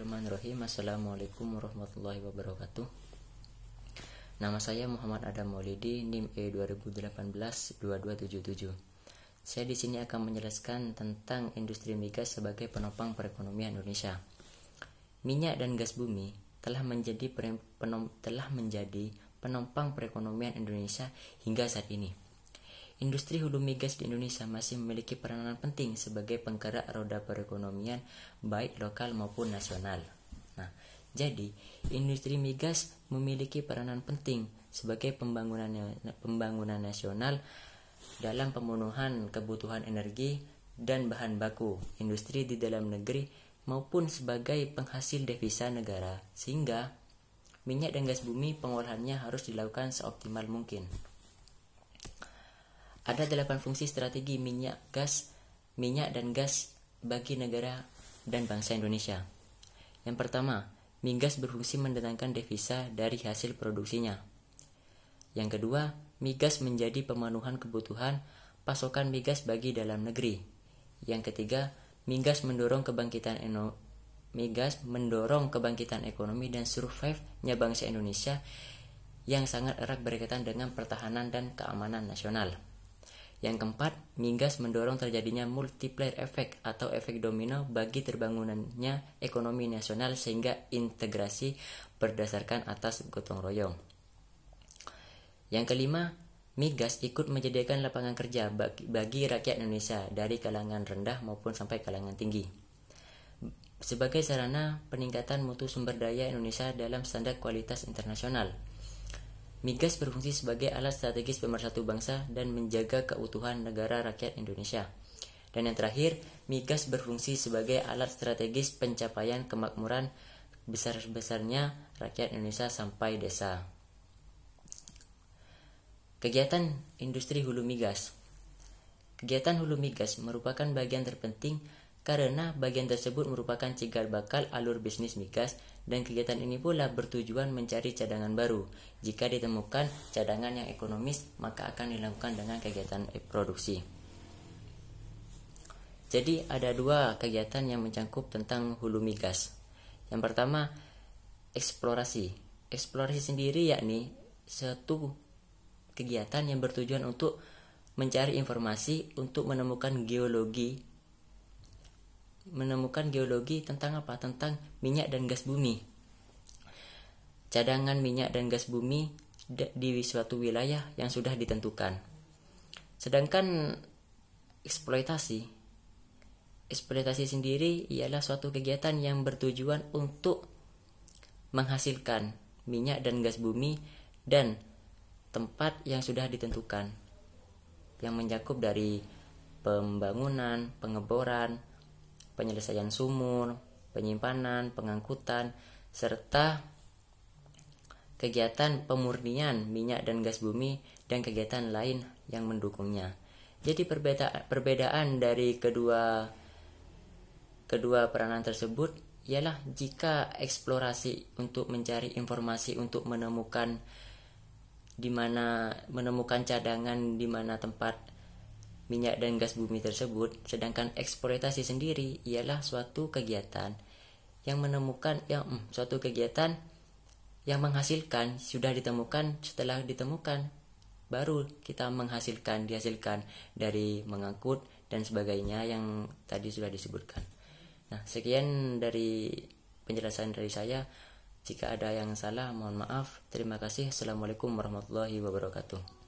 Bismillahirrahmanirrahim Assalamualaikum warahmatullahi wabarakatuh Nama saya Muhammad Adam Maulidi NIM E2018-2277 Saya di sini akan menjelaskan tentang industri migas sebagai penopang perekonomian Indonesia Minyak dan gas bumi telah menjadi, penom, telah menjadi penopang perekonomian Indonesia hingga saat ini Industri hulu migas di Indonesia masih memiliki peranan penting sebagai penggerak roda perekonomian baik lokal maupun nasional. Nah, jadi industri migas memiliki peranan penting sebagai pembangunan pembangunan nasional dalam pemenuhan kebutuhan energi dan bahan baku industri di dalam negeri maupun sebagai penghasil devisa negara sehingga minyak dan gas bumi pengolahannya harus dilakukan seoptimal mungkin. Ada delapan fungsi strategi minyak gas, minyak dan gas bagi negara dan bangsa Indonesia. Yang pertama, migas berfungsi mendatangkan devisa dari hasil produksinya. Yang kedua, migas menjadi pemenuhan kebutuhan pasokan migas bagi dalam negeri. Yang ketiga, migas mendorong kebangkitan eno migas mendorong kebangkitan ekonomi dan survive-nya bangsa Indonesia yang sangat erat berkaitan dengan pertahanan dan keamanan nasional. Yang keempat, migas mendorong terjadinya multiplier efek atau efek domino bagi terbangunannya ekonomi nasional sehingga integrasi berdasarkan atas gotong royong. Yang kelima, migas ikut menjadikan lapangan kerja bagi rakyat Indonesia dari kalangan rendah maupun sampai kalangan tinggi. Sebagai sarana peningkatan mutu sumber daya Indonesia dalam standar kualitas internasional Migas berfungsi sebagai alat strategis pemersatu bangsa dan menjaga keutuhan negara rakyat Indonesia. Dan yang terakhir, migas berfungsi sebagai alat strategis pencapaian kemakmuran besar-besarnya rakyat Indonesia sampai desa. Kegiatan industri hulu migas Kegiatan hulu migas merupakan bagian terpenting karena bagian tersebut merupakan cikal bakal alur bisnis migas dan kegiatan ini pula bertujuan mencari cadangan baru. Jika ditemukan cadangan yang ekonomis, maka akan dilakukan dengan kegiatan produksi. Jadi ada dua kegiatan yang mencakup tentang hulu migas. Yang pertama, eksplorasi. Eksplorasi sendiri yakni satu kegiatan yang bertujuan untuk mencari informasi untuk menemukan geologi menemukan geologi tentang apa? Tentang minyak dan gas bumi. Cadangan minyak dan gas bumi di suatu wilayah yang sudah ditentukan. Sedangkan eksploitasi eksploitasi sendiri ialah suatu kegiatan yang bertujuan untuk menghasilkan minyak dan gas bumi dan tempat yang sudah ditentukan yang mencakup dari pembangunan, pengeboran, penyelesaian sumur, penyimpanan, pengangkutan, serta kegiatan pemurnian minyak dan gas bumi dan kegiatan lain yang mendukungnya. Jadi perbedaan perbedaan dari kedua kedua peranan tersebut ialah jika eksplorasi untuk mencari informasi untuk menemukan di mana menemukan cadangan di mana tempat minyak dan gas bumi tersebut, sedangkan eksploitasi sendiri ialah suatu kegiatan yang menemukan ya, hmm, suatu kegiatan yang menghasilkan sudah ditemukan setelah ditemukan baru kita menghasilkan dihasilkan dari mengangkut dan sebagainya yang tadi sudah disebutkan. Nah, sekian dari penjelasan dari saya. Jika ada yang salah, mohon maaf. Terima kasih. Assalamualaikum warahmatullahi wabarakatuh.